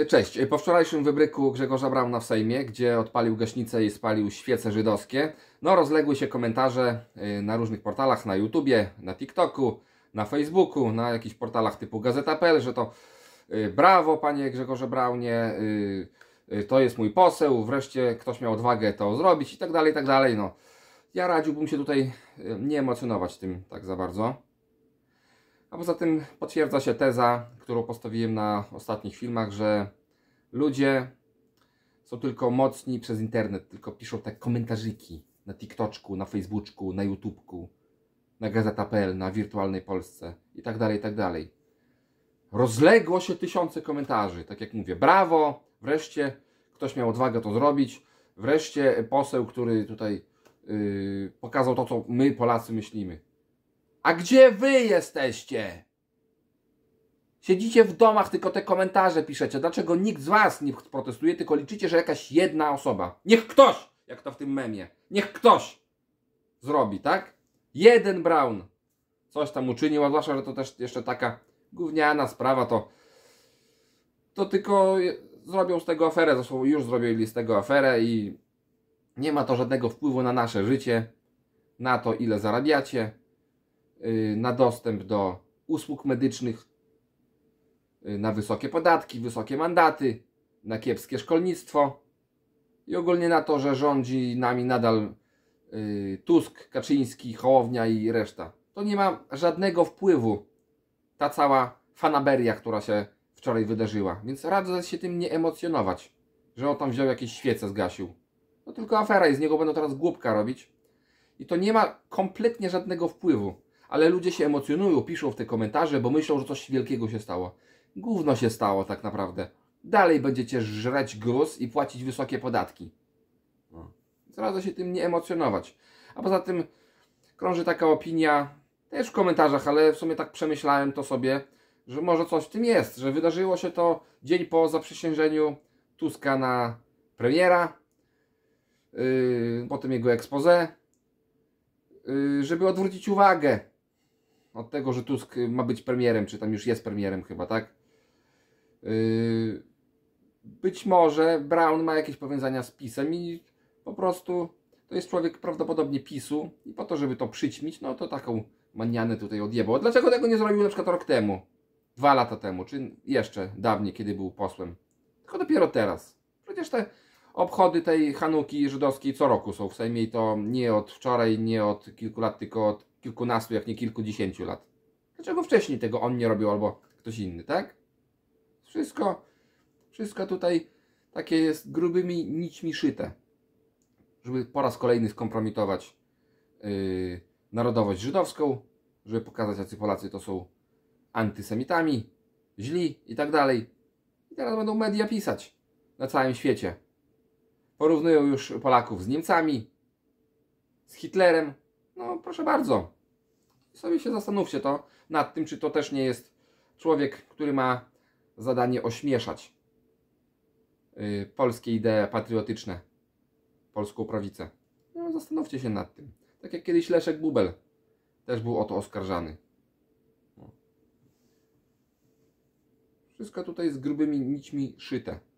E, cześć. E, po wczorajszym wybryku Grzegorza Brauna w Sejmie, gdzie odpalił gaśnicę i spalił świece żydowskie, no rozległy się komentarze e, na różnych portalach, na YouTubie, na TikToku, na Facebooku, na jakichś portalach typu Gazeta.pl, że to brawo panie Grzegorze Braunie, to jest mój poseł, wreszcie ktoś miał odwagę to zrobić i tak dalej, i tak dalej. No, ja radziłbym się tutaj nie emocjonować tym tak za bardzo. A poza tym potwierdza się teza, którą postawiłem na ostatnich filmach, że ludzie są tylko mocni przez internet, tylko piszą tak komentarzyki na TikToku, na Facebooku, na YouTubeku, na gazeta.pl, na wirtualnej Polsce i tak dalej, tak dalej. Rozległo się tysiące komentarzy, tak jak mówię, brawo, wreszcie ktoś miał odwagę to zrobić, wreszcie poseł, który tutaj yy, pokazał to, co my Polacy myślimy. A gdzie wy jesteście? Siedzicie w domach, tylko te komentarze piszecie. Dlaczego nikt z was nie protestuje, tylko liczycie, że jakaś jedna osoba. Niech ktoś, jak to w tym memie, niech ktoś zrobi, tak? Jeden Brown coś tam uczynił, a zwłaszcza, że to też jeszcze taka gówniana sprawa, to to tylko zrobią z tego aferę, zresztą już zrobili z tego aferę i nie ma to żadnego wpływu na nasze życie, na to ile zarabiacie, Y, na dostęp do usług medycznych, y, na wysokie podatki, wysokie mandaty, na kiepskie szkolnictwo i ogólnie na to, że rządzi nami nadal y, Tusk, Kaczyński, Hołownia i reszta. To nie ma żadnego wpływu ta cała fanaberia, która się wczoraj wydarzyła. Więc radzę się tym nie emocjonować, że on tam wziął jakieś świece, zgasił. No tylko afera i z niego będą teraz głupka robić. I to nie ma kompletnie żadnego wpływu ale ludzie się emocjonują, piszą w te komentarze, bo myślą, że coś wielkiego się stało. Gówno się stało tak naprawdę. Dalej będziecie żreć gruz i płacić wysokie podatki. No. Zaraz się tym nie emocjonować. A poza tym krąży taka opinia, też w komentarzach, ale w sumie tak przemyślałem to sobie, że może coś w tym jest, że wydarzyło się to dzień po zaprzysiężeniu Tuska na premiera, yy, potem jego expose, yy, żeby odwrócić uwagę od tego, że Tusk y, ma być premierem, czy tam już jest premierem chyba, tak? Y, być może Brown ma jakieś powiązania z PiSem i po prostu to jest człowiek prawdopodobnie PiSu i po to, żeby to przyćmić, no to taką manianę tutaj odjebał. Dlaczego tego nie zrobił na przykład rok temu? Dwa lata temu, czy jeszcze dawniej, kiedy był posłem? Tylko dopiero teraz. Przecież te obchody tej Hanuki żydowskiej co roku są w Sejmie i to nie od wczoraj, nie od kilku lat, tylko od kilkunastu, jak nie kilkudziesięciu lat. Dlaczego wcześniej tego on nie robił albo ktoś inny, tak? Wszystko, wszystko tutaj takie jest grubymi nićmi szyte, żeby po raz kolejny skompromitować yy, narodowość żydowską, żeby pokazać, jacy Polacy to są antysemitami, źli i tak dalej. I teraz będą media pisać na całym świecie. Porównują już Polaków z Niemcami, z Hitlerem, no proszę bardzo, sobie się zastanówcie to nad tym, czy to też nie jest człowiek, który ma zadanie ośmieszać y, polskie idee patriotyczne, polską prawicę. No zastanówcie się nad tym. Tak jak kiedyś Leszek Bubel też był o to oskarżany. No. Wszystko tutaj z grubymi nićmi szyte.